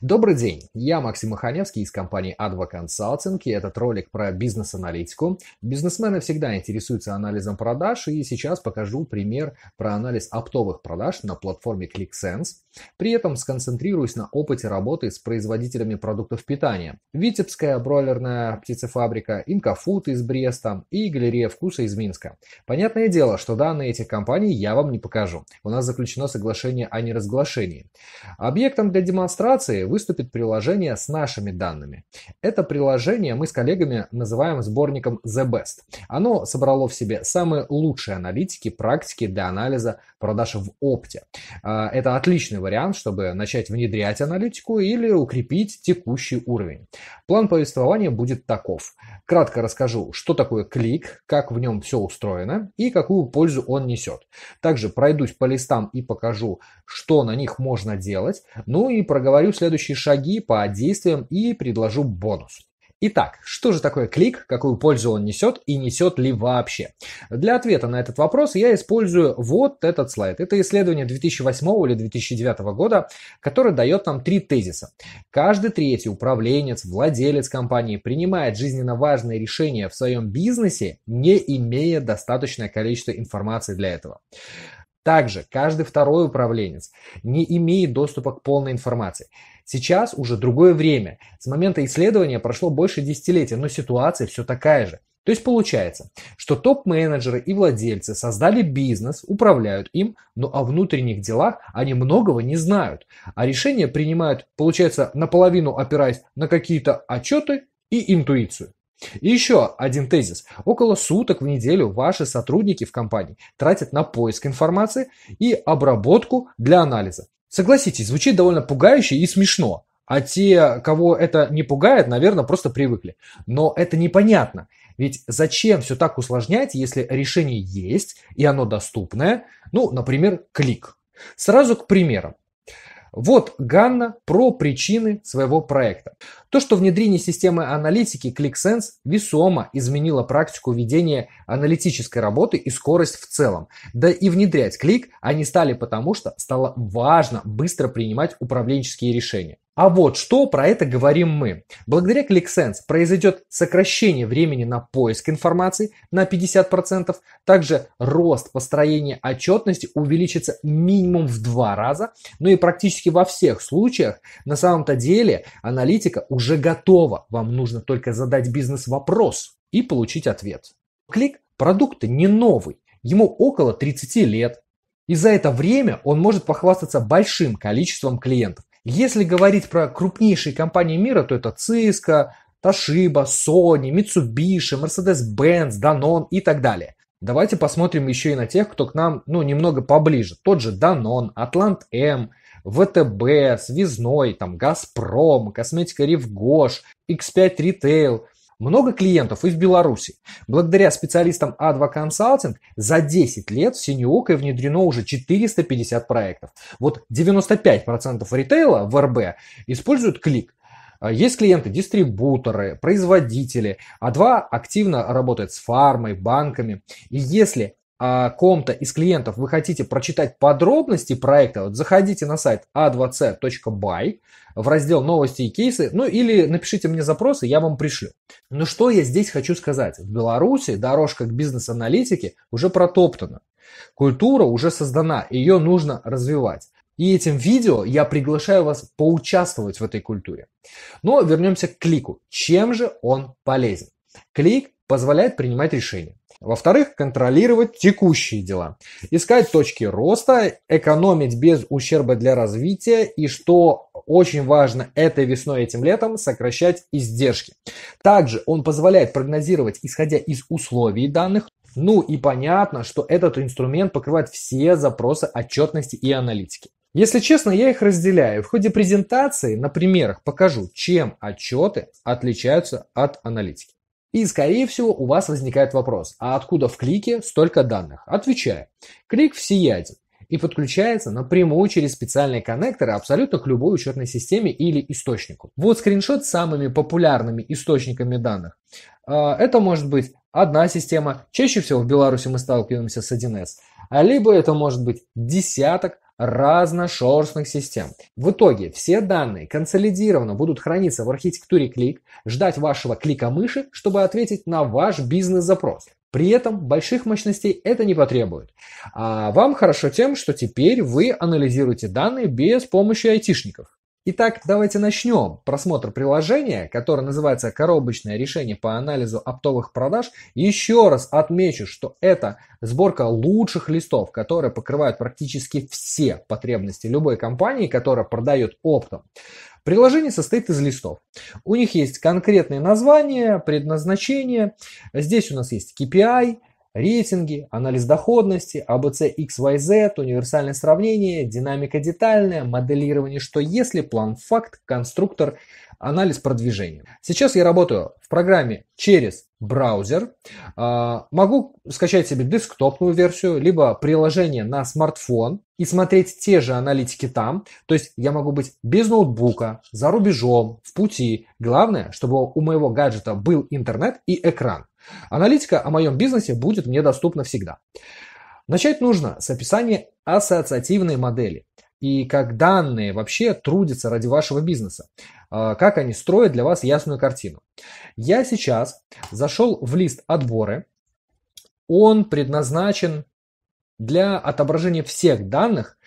Добрый день, я Максим Маханевский из компании Adva Consulting, и этот ролик про бизнес-аналитику. Бизнесмены всегда интересуются анализом продаж, и сейчас покажу пример про анализ оптовых продаж на платформе ClickSense. При этом сконцентрируюсь на опыте работы с производителями продуктов питания. Витебская бройлерная птицефабрика, Инкафуд из Бреста и Галерея вкуса из Минска. Понятное дело, что данные этих компаний я вам не покажу. У нас заключено соглашение о неразглашении. Объектом для демонстрации выступит приложение с нашими данными. Это приложение мы с коллегами называем сборником The Best. Оно собрало в себе самые лучшие аналитики, практики для анализа продаж в опте. А, это отличный вариант, чтобы начать внедрять аналитику или укрепить текущий уровень. План повествования будет таков. Кратко расскажу, что такое клик, как в нем все устроено и какую пользу он несет. Также пройдусь по листам и покажу, что на них можно делать. Ну и проговорю следующее следующие шаги по действиям и предложу бонус. Итак, что же такое клик, какую пользу он несет и несет ли вообще? Для ответа на этот вопрос я использую вот этот слайд. Это исследование 2008 или 2009 года, которое дает нам три тезиса. Каждый третий управленец, владелец компании принимает жизненно важные решения в своем бизнесе, не имея достаточное количество информации для этого. Также каждый второй управленец не имеет доступа к полной информации. Сейчас уже другое время. С момента исследования прошло больше десятилетия, но ситуация все такая же. То есть получается, что топ-менеджеры и владельцы создали бизнес, управляют им, но о внутренних делах они многого не знают. А решения принимают, получается, наполовину опираясь на какие-то отчеты и интуицию. И еще один тезис. Около суток в неделю ваши сотрудники в компании тратят на поиск информации и обработку для анализа. Согласитесь, звучит довольно пугающе и смешно. А те, кого это не пугает, наверное, просто привыкли. Но это непонятно. Ведь зачем все так усложнять, если решение есть и оно доступное? Ну, например, клик. Сразу к примерам. Вот Ганна про причины своего проекта. То, что внедрение системы аналитики ClickSense весомо изменило практику ведения аналитической работы и скорость в целом. Да и внедрять клик они стали потому, что стало важно быстро принимать управленческие решения. А вот что про это говорим мы. Благодаря ClickSense произойдет сокращение времени на поиск информации на 50%, также рост построения отчетности увеличится минимум в два раза, ну и практически во всех случаях на самом-то деле аналитика у уже готово. Вам нужно только задать бизнес-вопрос и получить ответ. Клик продукта не новый, ему около 30 лет. И за это время он может похвастаться большим количеством клиентов. Если говорить про крупнейшие компании мира, то это Cisco, Toshiba, Sony, Mitsubishi, Mercedes-Benz, Danone и так далее. Давайте посмотрим еще и на тех, кто к нам ну, немного поближе. Тот же Danone, Atlant M, ВТБ, Связной, там, Газпром, косметика Ривгош, X5 Ритейл. Много клиентов и в Беларуси. Благодаря специалистам а 2 Консалтинг за 10 лет в Синеокой внедрено уже 450 проектов. Вот 95% ритейла в РБ используют клик. А есть клиенты, дистрибуторы, производители. А2 активно работает с фармой, банками. И если а, ком-то из клиентов вы хотите прочитать подробности проекта, вот заходите на сайт a2c.by в раздел «Новости и кейсы», ну или напишите мне запросы, я вам пришлю. Но ну что я здесь хочу сказать? В Беларуси дорожка к бизнес-аналитике уже протоптана. Культура уже создана, ее нужно развивать. И этим видео я приглашаю вас поучаствовать в этой культуре. Но вернемся к клику. Чем же он полезен? Клик позволяет принимать решения. Во-вторых, контролировать текущие дела. Искать точки роста, экономить без ущерба для развития и, что очень важно этой весной и этим летом, сокращать издержки. Также он позволяет прогнозировать, исходя из условий данных, ну и понятно, что этот инструмент покрывает все запросы отчетности и аналитики. Если честно, я их разделяю. В ходе презентации на примерах покажу, чем отчеты отличаются от аналитики. И, скорее всего, у вас возникает вопрос, а откуда в клике столько данных? Отвечаю, клик всеяден и подключается напрямую через специальные коннекторы абсолютно к любой учетной системе или источнику. Вот скриншот с самыми популярными источниками данных. А, это может быть одна система, чаще всего в Беларуси мы сталкиваемся с 1С, либо это может быть десяток разношерстных систем. В итоге все данные консолидированно будут храниться в архитектуре клик, ждать вашего клика мыши, чтобы ответить на ваш бизнес-запрос. При этом больших мощностей это не потребует. А вам хорошо тем, что теперь вы анализируете данные без помощи айтишников. Итак, давайте начнем просмотр приложения, которое называется «Коробочное решение по анализу оптовых продаж». Еще раз отмечу, что это сборка лучших листов, которые покрывают практически все потребности любой компании, которая продает оптом. Приложение состоит из листов. У них есть конкретные названия, предназначение. Здесь у нас есть KPI, Рейтинги, анализ доходности, ABC а XYZ, универсальное сравнение, динамика детальная, моделирование что если, план факт, конструктор, анализ продвижения. Сейчас я работаю в программе через браузер. А, могу скачать себе десктопную версию, либо приложение на смартфон и смотреть те же аналитики там. То есть я могу быть без ноутбука, за рубежом, в пути. Главное, чтобы у моего гаджета был интернет и экран. Аналитика о моем бизнесе будет мне доступна всегда. Начать нужно с описания ассоциативной модели и как данные вообще трудятся ради вашего бизнеса, а, как они строят для вас ясную картину. Я сейчас зашел в лист отборы, он предназначен для отображения всех данных,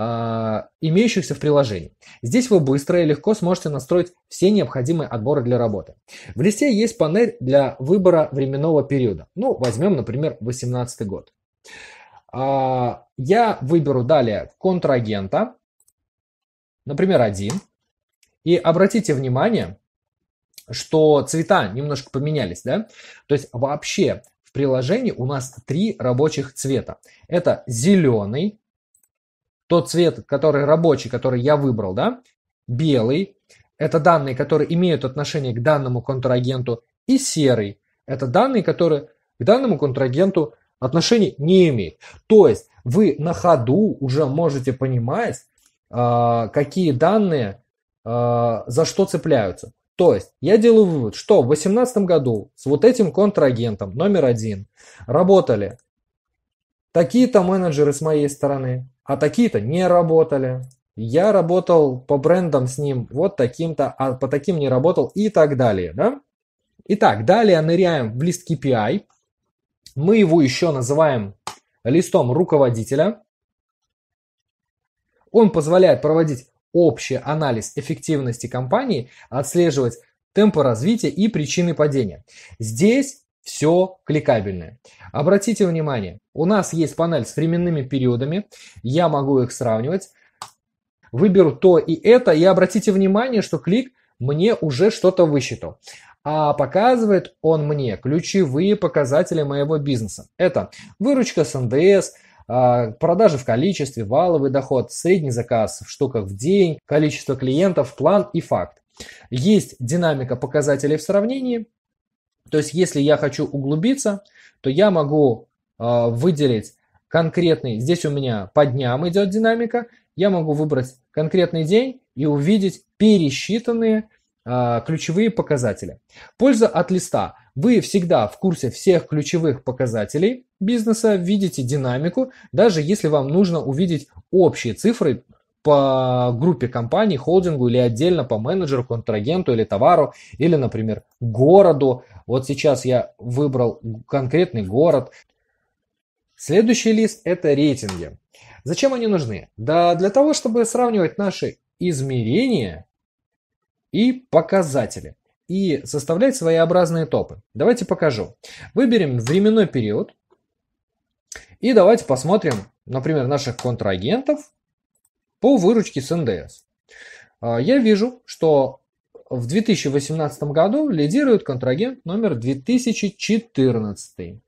а, имеющихся в приложении. Здесь вы быстро и легко сможете настроить все необходимые отборы для работы. В листе есть панель для выбора временного периода. Ну, возьмем, например, 2018 год. А, я выберу далее контрагента, например, один. И обратите внимание, что цвета немножко поменялись, да? То есть вообще в приложении у нас три рабочих цвета. Это зеленый, тот цвет, который рабочий, который я выбрал, да, белый, это данные, которые имеют отношение к данному контрагенту, и серый, это данные, которые к данному контрагенту отношения не имеют. То есть вы на ходу уже можете понимать, а, какие данные а, за что цепляются. То есть я делаю вывод, что в 2018 году с вот этим контрагентом номер один работали такие-то менеджеры с моей стороны, а такие-то не работали. Я работал по брендам с ним вот таким-то, а по таким не работал и так далее, да? Итак, далее ныряем в лист KPI. Мы его еще называем листом руководителя. Он позволяет проводить общий анализ эффективности компании, отслеживать темпы развития и причины падения. Здесь все кликабельное. Обратите внимание, у нас есть панель с временными периодами, я могу их сравнивать. Выберу то и это, и обратите внимание, что клик мне уже что-то высчитал. А показывает он мне ключевые показатели моего бизнеса. Это выручка с НДС, а, продажи в количестве, валовый доход, средний заказ в штуках в день, количество клиентов, план и факт. Есть динамика показателей в сравнении, то есть, если я хочу углубиться, то я могу э, выделить конкретный, здесь у меня по дням идет динамика, я могу выбрать конкретный день и увидеть пересчитанные э, ключевые показатели. Польза от листа. Вы всегда в курсе всех ключевых показателей бизнеса, видите динамику, даже если вам нужно увидеть общие цифры по группе компаний, холдингу или отдельно по менеджеру, контрагенту или товару, или, например, городу, вот сейчас я выбрал конкретный город. Следующий лист – это рейтинги. Зачем они нужны? Да для того, чтобы сравнивать наши измерения и показатели и составлять своеобразные топы. Давайте покажу. Выберем временной период и давайте посмотрим, например, наших контрагентов по выручке с НДС. А, я вижу, что в 2018 году лидирует контрагент номер 2014.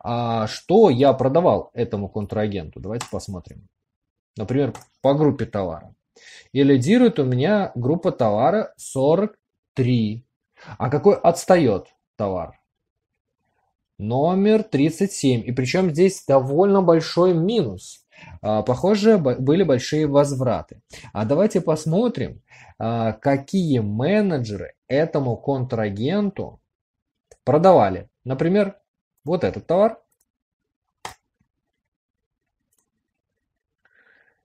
А что я продавал этому контрагенту? Давайте посмотрим. Например, по группе товара. И лидирует у меня группа товара 43. А какой отстает товар? Номер 37. И причем здесь довольно большой минус. А, похоже, были большие возвраты. А давайте посмотрим, а, какие менеджеры этому контрагенту продавали. Например, вот этот товар.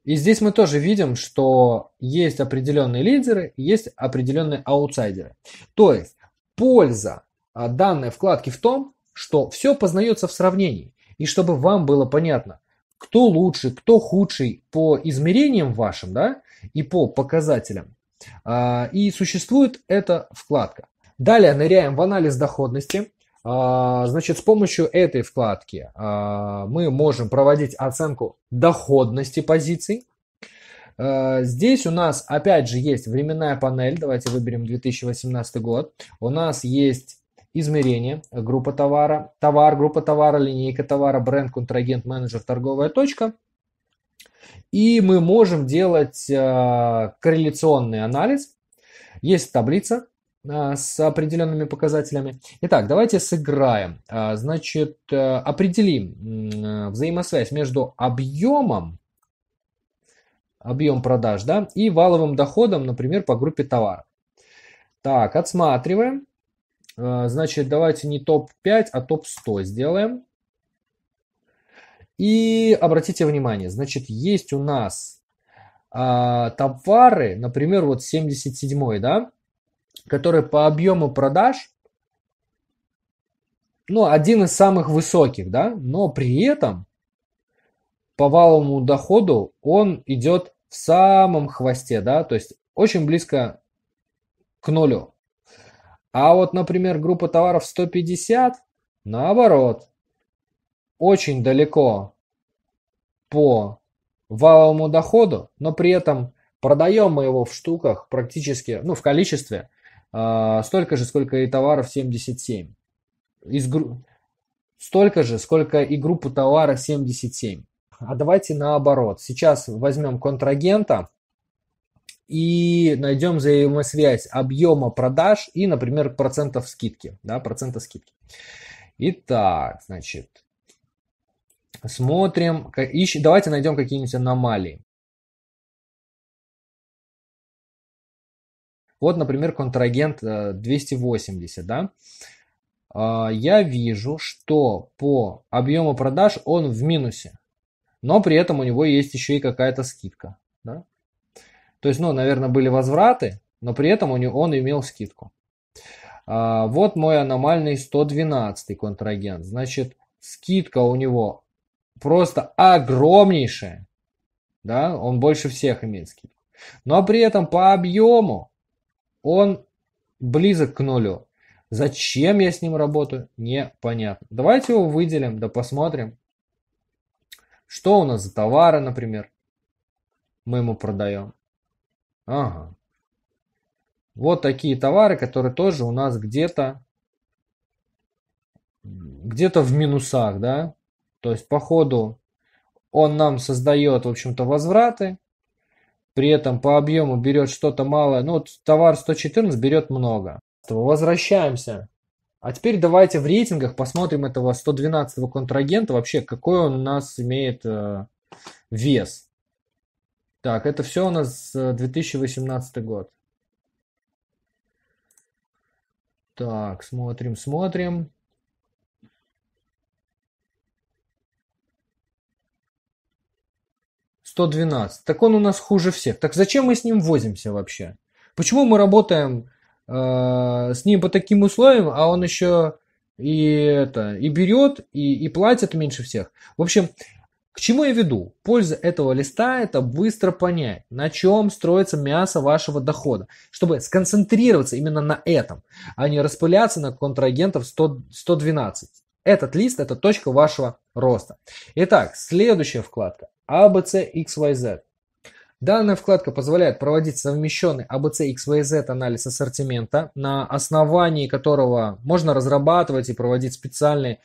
И здесь мы тоже видим, что есть определенные лидеры, есть определенные аутсайдеры. То есть польза а, данной вкладки в том, что все познается в сравнении. И чтобы вам было понятно – кто лучше, кто худший по измерениям вашим, да, и по показателям. А, и существует эта вкладка. Далее ныряем в анализ доходности. А, значит, с помощью этой вкладки а, мы можем проводить оценку доходности позиций. Здесь у нас опять же есть временная панель. Давайте выберем 2018 год. У нас есть измерение, э, группа товара, товар, группа товара, линейка товара, бренд, контрагент, менеджер, торговая точка. И мы можем делать э, корреляционный анализ. Есть таблица э, с определенными показателями. Итак, давайте сыграем. Значит, определим взаимосвязь между объемом, объем продаж, да, и валовым доходом, например, по группе товара. Так, отсматриваем. А, значит, давайте не топ-5, а топ-100 сделаем. И обратите внимание, значит, есть у нас а, товары, например, вот 77-й, да, который по объему продаж, ну, один из самых высоких, да, но при этом по валовому доходу он идет в самом хвосте, да, то есть очень близко к нулю. А вот, например, группа товаров 150, наоборот, очень далеко по валовому доходу, но при этом продаем мы его в штуках практически, ну, в количестве, э, столько же, сколько и товаров 77. Из, гру... столько же, сколько и группу товаров 77. А давайте наоборот. Сейчас возьмем контрагента, и найдем взаимосвязь объема продаж и, например, процентов скидки, да, процента скидки. Итак, значит, смотрим, ищем, давайте найдем какие-нибудь аномалии. Вот, например, контрагент 280, э, да, а, я вижу, что по объему продаж он в минусе, но при этом у него есть еще и какая-то скидка, да. То есть, ну, наверное, были возвраты, но при этом у него, он имел скидку. А, вот мой аномальный 112 контрагент. Значит, скидка у него просто огромнейшая. Да, он больше всех имеет скидку. Но ну, а при этом по объему он близок к нулю. Зачем я с ним работаю, непонятно. Давайте его выделим, да посмотрим, что у нас за товары, например, мы ему продаем. Ага. Вот такие товары, которые тоже у нас где-то где-то в минусах, да? То есть походу он нам создает, в общем-то, возвраты, при этом по объему берет что-то малое. Ну, вот товар 114 берет много. Возвращаемся. А теперь давайте в рейтингах посмотрим этого 112-го контрагента, вообще какой он у нас имеет э, вес. Так, это все у нас 2018 э, год. Так, смотрим, смотрим. Сто двенадцать. Так он у нас хуже всех. Так зачем мы с ним возимся вообще? Почему мы работаем э, с ним по таким условиям, а он еще и это и берет и, и платит меньше всех? В общем, к чему я веду? Польза этого листа – это быстро понять, на чем строится мясо вашего дохода, чтобы сконцентрироваться именно на этом, а не распыляться на контрагентов 100, 112. Этот лист – это точка вашего роста. Итак, следующая вкладка – ABC а XYZ. Данная вкладка позволяет проводить совмещенный ABC а XYZ анализ ассортимента, на основании которого можно разрабатывать и проводить специальные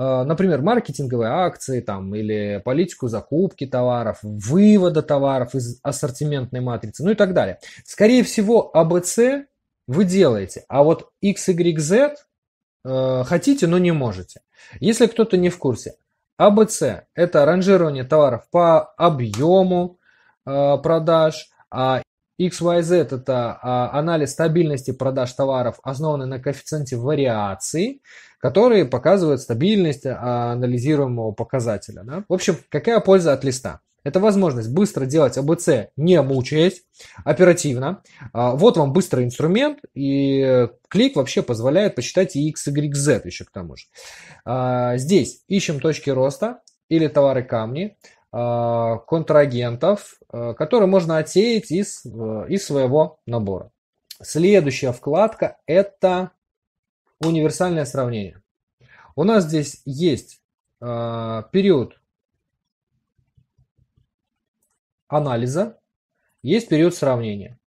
Э, например, маркетинговые акции там, или политику закупки товаров, вывода товаров из ассортиментной матрицы, ну и так далее. Скорее всего, АБЦ вы делаете, а вот XYZ э, хотите, но не можете. Если кто-то не в курсе, АБЦ – это ранжирование товаров по объему э, продаж, а XYZ – это а, анализ стабильности продаж товаров, основанный на коэффициенте вариации, который показывает стабильность а, анализируемого показателя. Да? В общем, какая польза от листа? Это возможность быстро делать АБЦ, не мучаясь, оперативно. А, вот вам быстрый инструмент, и клик вообще позволяет посчитать и X, Y, Z еще к тому же. А, здесь ищем точки роста или товары камни, Э, контрагентов, э, которые можно отсеять из, э, из своего набора. Следующая вкладка – это универсальное сравнение. У нас здесь есть период анализа, есть период сравнения.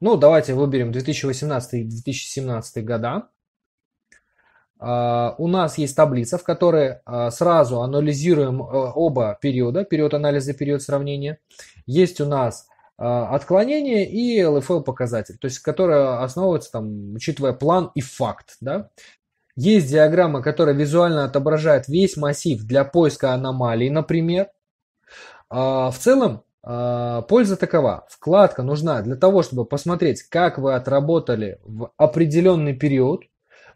Ну, давайте выберем 2018 и 2017 года. А, у нас есть таблица, в которой а, сразу анализируем э, оба периода, период анализа и период сравнения. Есть у нас а, отклонение и LFL показатель, то есть которая основывается, там, учитывая план и факт. Да? Есть диаграмма, которая визуально отображает весь массив для поиска аномалий, например. В целом, Польза такова. Вкладка нужна для того, чтобы посмотреть, как вы отработали в определенный период,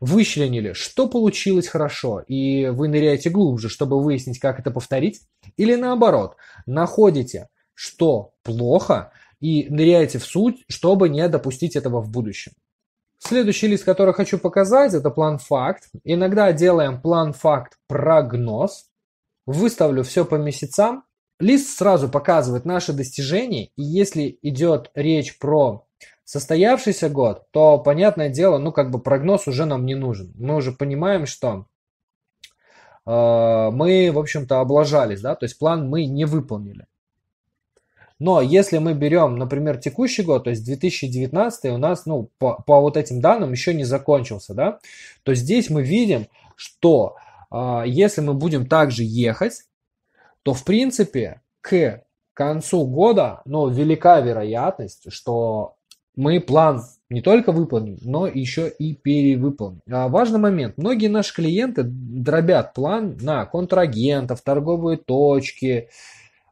вычленили, что получилось хорошо, и вы ныряете глубже, чтобы выяснить, как это повторить, или наоборот, находите, что плохо, и ныряете в суть, чтобы не допустить этого в будущем. Следующий лист, который хочу показать, это план-факт. Иногда делаем план-факт-прогноз. Выставлю все по месяцам. Лист сразу показывает наши достижения, и если идет речь про состоявшийся год, то, понятное дело, ну, как бы прогноз уже нам не нужен. Мы уже понимаем, что э, мы, в общем-то, облажались, да, то есть план мы не выполнили. Но если мы берем, например, текущий год, то есть 2019 у нас, ну, по, по вот этим данным еще не закончился, да, то здесь мы видим, что э, если мы будем также ехать, то, в принципе, к концу года, ну, велика вероятность, что мы план не только выполним, но еще и перевыполним. А важный момент. Многие наши клиенты дробят план на контрагентов, торговые точки,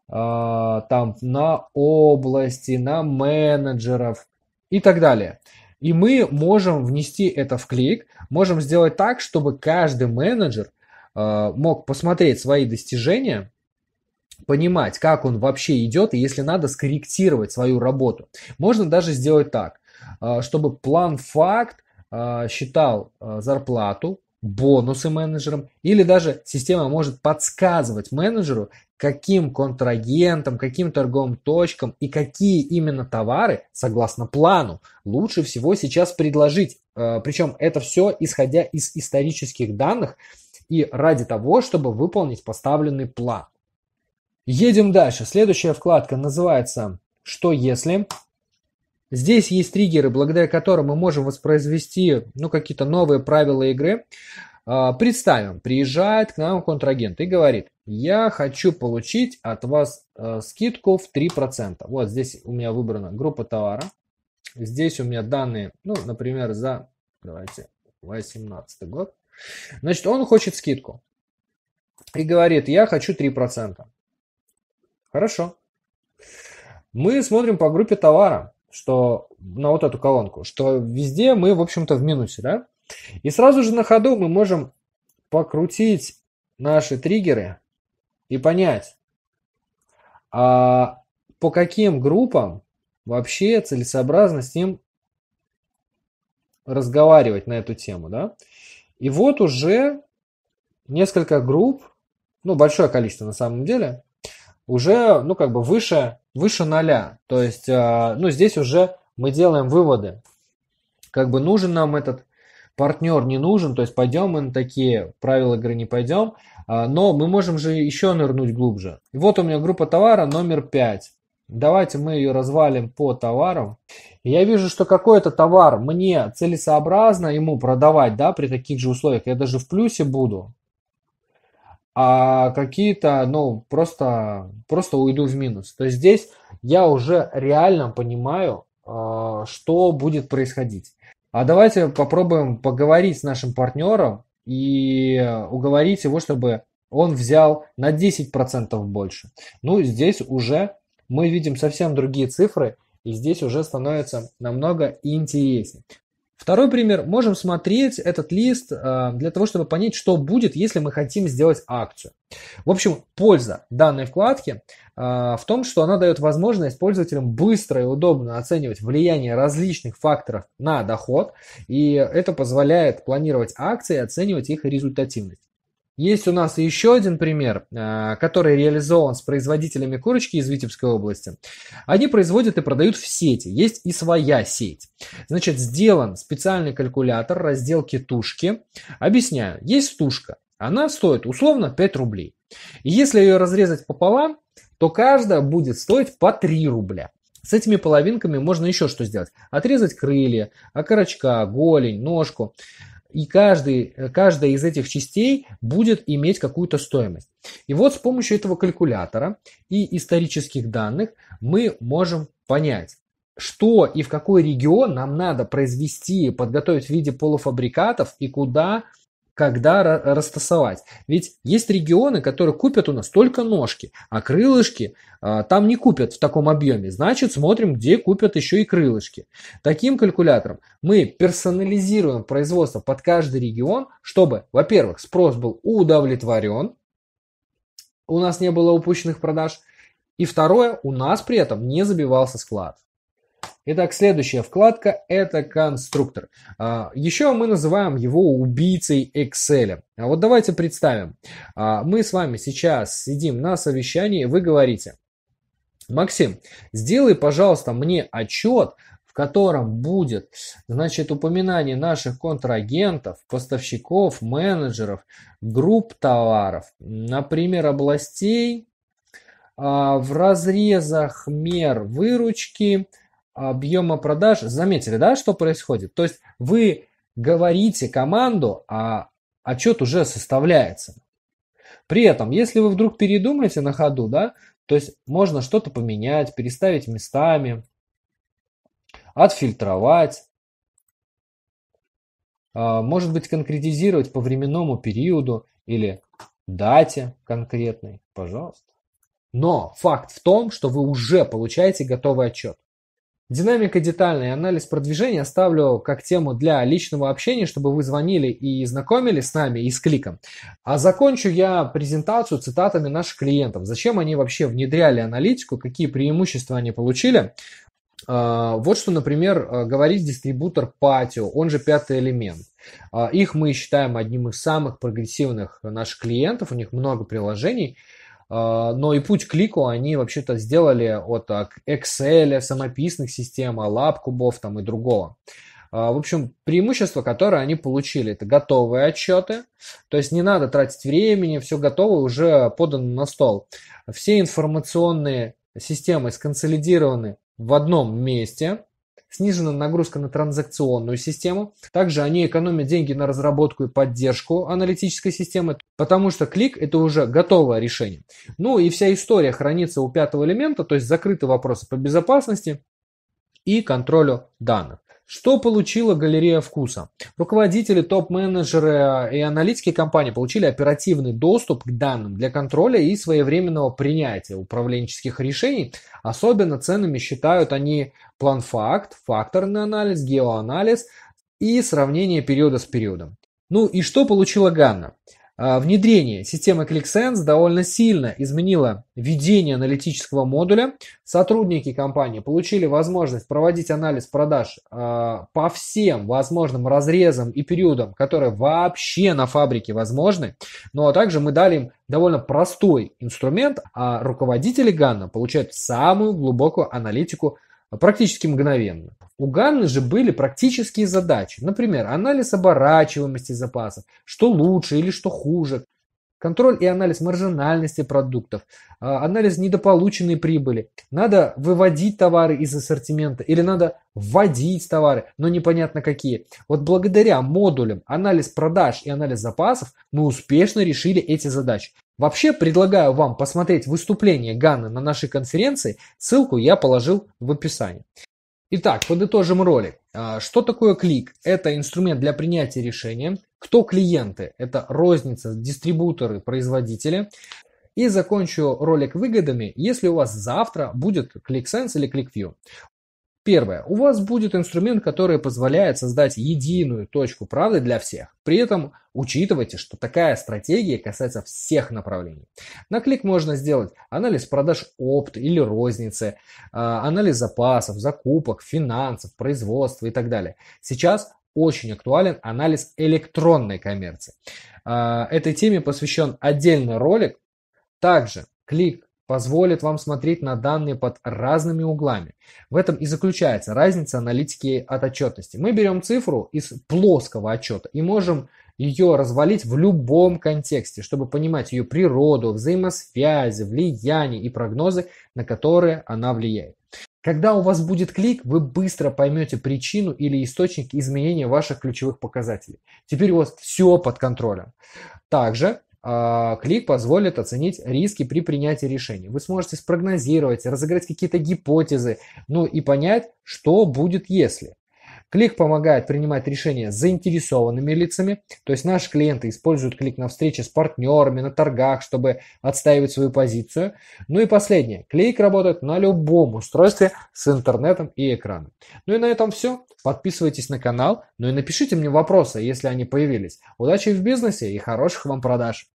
а, там, на области, на менеджеров и так далее. И мы можем внести это в клик, можем сделать так, чтобы каждый менеджер а, мог посмотреть свои достижения понимать, как он вообще идет, и если надо, скорректировать свою работу. Можно даже сделать так, а, чтобы план факт а, считал а, зарплату, бонусы менеджерам, или даже система может подсказывать менеджеру, каким контрагентам, каким торговым точкам и какие именно товары, согласно плану, лучше всего сейчас предложить. Причем это все исходя из исторических данных и ради того, чтобы выполнить поставленный план. Едем дальше. Следующая вкладка называется «Что если?». Здесь есть триггеры, благодаря которым мы можем воспроизвести ну, какие-то новые правила игры. А, представим, приезжает к нам контрагент и говорит, я хочу получить от вас э, скидку в 3%. Вот здесь у меня выбрана группа товара. Здесь у меня данные, ну, например, за, давайте, 18 год. Значит, он хочет скидку и говорит, я хочу 3%. Хорошо. Мы смотрим по группе товара, что на вот эту колонку, что везде мы, в общем-то, в минусе, да? И сразу же на ходу мы можем покрутить наши триггеры и понять, а по каким группам вообще целесообразно с ним разговаривать на эту тему, да? И вот уже несколько групп, ну, большое количество на самом деле, уже, ну, как бы выше, выше ноля. То есть, а, ну, здесь уже мы делаем выводы. Как бы нужен нам этот партнер, не нужен, то есть пойдем мы на такие правила игры не пойдем, а, но мы можем же еще нырнуть глубже. Вот у меня группа товара номер 5. Давайте мы ее развалим по товарам. Я вижу, что какой-то товар мне целесообразно ему продавать, да, при таких же условиях. Я даже в плюсе буду а какие-то, ну, просто, просто уйду в минус. То есть здесь я уже реально понимаю, а, что будет происходить. А давайте попробуем поговорить с нашим партнером и уговорить его, чтобы он взял на 10% больше. Ну, здесь уже мы видим совсем другие цифры, и здесь уже становится намного интереснее. Второй пример. Можем смотреть этот лист э, для того, чтобы понять, что будет, если мы хотим сделать акцию. В общем, польза данной вкладки э, в том, что она дает возможность пользователям быстро и удобно оценивать влияние различных факторов на доход, и это позволяет планировать акции и оценивать их результативность. Есть у нас еще один пример, э, который реализован с производителями курочки из Витебской области. Они производят и продают в сети. Есть и своя сеть. Значит, сделан специальный калькулятор разделки тушки. Объясняю. Есть тушка. Она стоит условно 5 рублей. И если ее разрезать пополам, то каждая будет стоить по 3 рубля. С этими половинками можно еще что сделать. Отрезать крылья, окорочка, голень, ножку и каждый, э, каждая из этих частей будет иметь какую-то стоимость. И вот с помощью этого калькулятора и исторических данных мы можем понять, что и в какой регион нам надо произвести, подготовить в виде полуфабрикатов и куда когда растасовать. Ведь есть регионы, которые купят у нас только ножки, а крылышки а, там не купят в таком объеме. Значит, смотрим, где купят еще и крылышки. Таким калькулятором мы персонализируем производство под каждый регион, чтобы, во-первых, спрос был удовлетворен, у нас не было упущенных продаж, и второе, у нас при этом не забивался склад. Итак, следующая вкладка – это конструктор. А, Еще мы называем его убийцей Excel. А вот давайте представим, а, мы с вами сейчас сидим на совещании, вы говорите, Максим, сделай, пожалуйста, мне отчет, в котором будет, значит, упоминание наших контрагентов, поставщиков, менеджеров, групп товаров, например, областей, в разрезах мер выручки – объема продаж. Заметили, да, что происходит? То есть вы говорите команду, а отчет уже составляется. При этом, если вы вдруг передумаете на ходу, да, то есть можно что-то поменять, переставить местами, отфильтровать, а, может быть, конкретизировать по временному периоду или дате конкретной, пожалуйста. Но факт в том, что вы уже получаете готовый отчет. Динамика детальная, анализ продвижения оставлю как тему для личного общения, чтобы вы звонили и знакомились с нами и с кликом. А закончу я презентацию цитатами наших клиентов. Зачем они вообще внедряли аналитику, какие преимущества они получили. А, вот что, например, а, говорит дистрибутор Патио, он же пятый элемент. А, их мы считаем одним из самых прогрессивных наших клиентов, у них много приложений. А, но и путь к лику они вообще-то сделали от а, Excel, самописных систем, а, лап кубов там и другого. В общем, преимущество, которое они получили, это готовые отчеты, то есть не надо тратить времени, все готово, уже подано на стол. Все информационные системы сконсолидированы в одном месте, снижена нагрузка на транзакционную систему. Также они экономят деньги на разработку и поддержку аналитической системы, потому что клик это уже готовое решение. Ну и вся история хранится у пятого элемента, то есть закрыты вопросы по безопасности и контролю данных. Что получила галерея вкуса? Руководители, топ-менеджеры э, и аналитики компании получили оперативный доступ к данным для контроля и своевременного принятия управленческих решений. Особенно ценными считают они план-факт, факторный анализ, геоанализ и сравнение периода с периодом. Ну и что получила Ганна? А, внедрение системы ClickSense довольно сильно изменило ведение аналитического модуля. Сотрудники компании получили возможность проводить анализ продаж а, по всем возможным разрезам и периодам, которые вообще на фабрике возможны. ну, а также мы дали им довольно простой инструмент, а руководители Ганна получают самую глубокую аналитику а практически мгновенно. У Ганны же были практические задачи. Например, анализ оборачиваемости запасов, что лучше или что хуже, контроль и анализ маржинальности продуктов, а, анализ недополученной прибыли. Надо выводить товары из ассортимента или надо вводить товары, но непонятно какие. Вот благодаря модулям анализ продаж и анализ запасов мы успешно решили эти задачи. Вообще предлагаю вам посмотреть выступление Ганы на нашей конференции, ссылку я положил в описании. Итак, подытожим ролик. А, что такое клик? Это инструмент для принятия решения. Кто клиенты? Это розница, дистрибуторы, производители. И закончу ролик выгодами, если у вас завтра будет ClickSense или ClickView. Первое. У вас будет инструмент, который позволяет создать единую точку правды для всех. При этом учитывайте, что такая стратегия касается всех направлений. На клик можно сделать анализ продаж опт или розницы, а, анализ запасов, закупок, финансов, производства и так далее. Сейчас очень актуален анализ электронной коммерции. А, этой теме посвящен отдельный ролик. Также клик позволит вам смотреть на данные под разными углами. В этом и заключается разница аналитики от отчетности. Мы берем цифру из плоского отчета и можем ее развалить в любом контексте, чтобы понимать ее природу, взаимосвязи, влияние и прогнозы, на которые она влияет. Когда у вас будет клик, вы быстро поймете причину или источник изменения ваших ключевых показателей. Теперь у вас все под контролем. Также а, клик позволит оценить риски при принятии решений. Вы сможете спрогнозировать, разыграть какие-то гипотезы, ну и понять, что будет если. Клик помогает принимать решения с заинтересованными лицами, то есть наши клиенты используют клик на встрече с партнерами, на торгах, чтобы отстаивать свою позицию. Ну и последнее. Клик работает на любом устройстве с интернетом и экраном. Ну и на этом все. Подписывайтесь на канал, ну и напишите мне вопросы, если они появились. Удачи в бизнесе и хороших вам продаж!